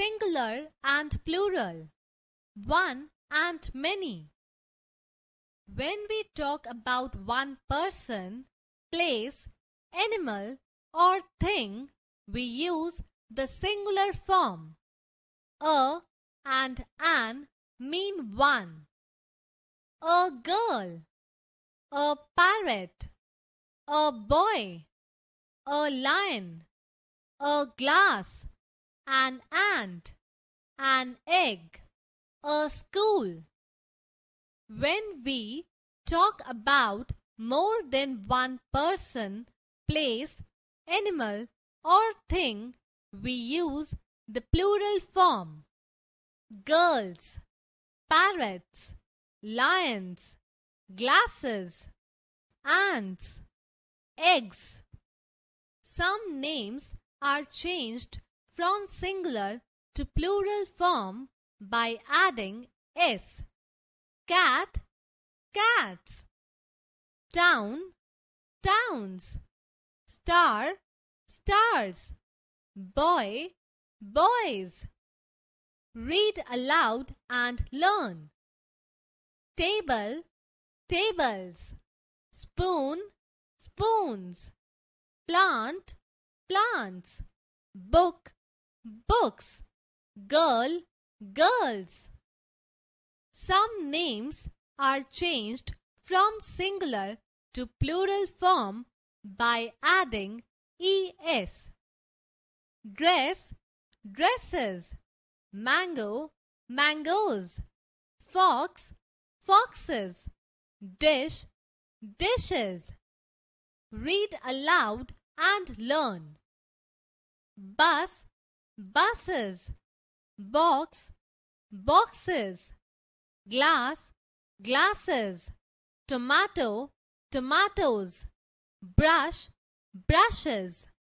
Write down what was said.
singular and plural, one and many. When we talk about one person, place, animal or thing, we use the singular form. A and an mean one. A girl, a parrot, a boy, a lion, a glass, an ant, an egg, a school. When we talk about more than one person, place, animal, or thing, we use the plural form. Girls, parrots, lions, glasses, ants, eggs. Some names are changed from singular to plural form by adding s. Cat, cats. Town, towns. Star, stars. Boy, boys. Read aloud and learn. Table, tables. Spoon, spoons. Plant, plants. Book, books, girl, girls. Some names are changed from singular to plural form by adding es. Dress, dresses. Mango, mangoes. Fox, foxes. Dish, dishes. Read aloud and learn. Bus, buses box boxes glass glasses tomato tomatoes brush brushes